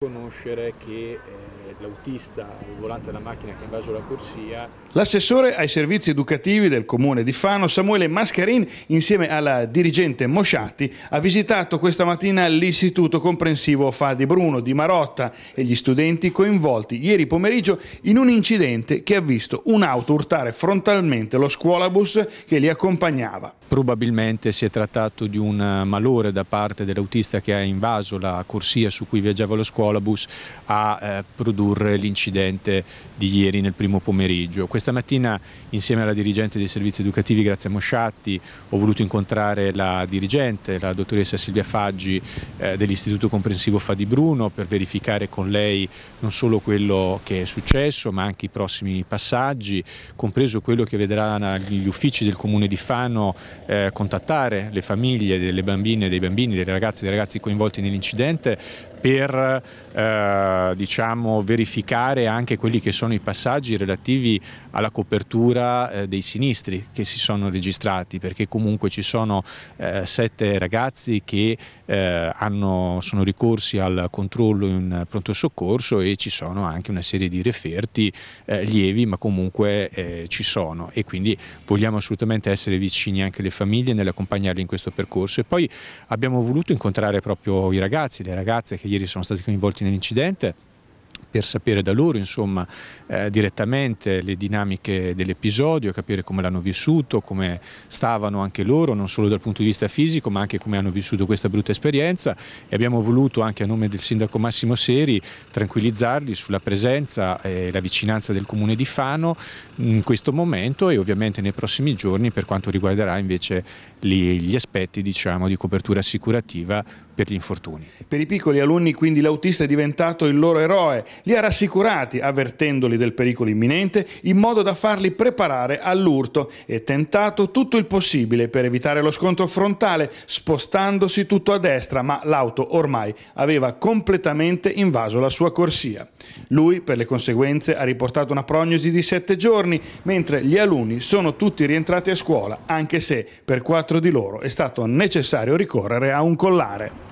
conoscere che eh, l'autista il volante della macchina che ha invaso la corsia. L'assessore ai servizi educativi del comune di Fano, Samuele Mascarin, insieme alla dirigente Mosciati, ha visitato questa mattina l'istituto comprensivo Fa di Bruno di Marotta e gli studenti coinvolti ieri pomeriggio in un incidente che ha visto un'auto urtare frontalmente lo scuolabus che li accompagnava. Probabilmente si è trattato di un malore da parte dell'autista che ha invaso la corsia su cui viaggiava lo scuola Colabus a eh, produrre l'incidente di ieri nel primo pomeriggio. Questa mattina insieme alla dirigente dei servizi educativi Grazia Mosciatti ho voluto incontrare la dirigente, la dottoressa Silvia Faggi eh, dell'Istituto Comprensivo Fadi Bruno per verificare con lei non solo quello che è successo ma anche i prossimi passaggi, compreso quello che vedrà gli uffici del Comune di Fano eh, contattare le famiglie delle bambine, dei bambini, dei ragazzi e dei ragazzi coinvolti nell'incidente per eh, diciamo, verificare anche quelli che sono i passaggi relativi alla copertura eh, dei sinistri che si sono registrati, perché comunque ci sono eh, sette ragazzi che eh, hanno, sono ricorsi al controllo in pronto soccorso e ci sono anche una serie di referti eh, lievi, ma comunque eh, ci sono e quindi vogliamo assolutamente essere vicini anche alle famiglie nell'accompagnarli in questo percorso. E poi abbiamo voluto incontrare proprio i ragazzi, le ragazze che ieri sono stati coinvolti nell'incidente per sapere da loro insomma, eh, direttamente le dinamiche dell'episodio, capire come l'hanno vissuto, come stavano anche loro, non solo dal punto di vista fisico ma anche come hanno vissuto questa brutta esperienza e abbiamo voluto anche a nome del sindaco Massimo Seri tranquillizzarli sulla presenza e la vicinanza del comune di Fano in questo momento e ovviamente nei prossimi giorni per quanto riguarderà invece gli, gli aspetti diciamo, di copertura assicurativa per gli infortuni. Per i piccoli alunni quindi l'autista è diventato il loro eroe, li ha rassicurati avvertendoli del pericolo imminente in modo da farli preparare all'urto e tentato tutto il possibile per evitare lo scontro frontale spostandosi tutto a destra ma l'auto ormai aveva completamente invaso la sua corsia. Lui per le conseguenze ha riportato una prognosi di 7 giorni mentre gli alunni sono tutti rientrati a scuola anche se per quattro di loro è stato necessario ricorrere a un collare.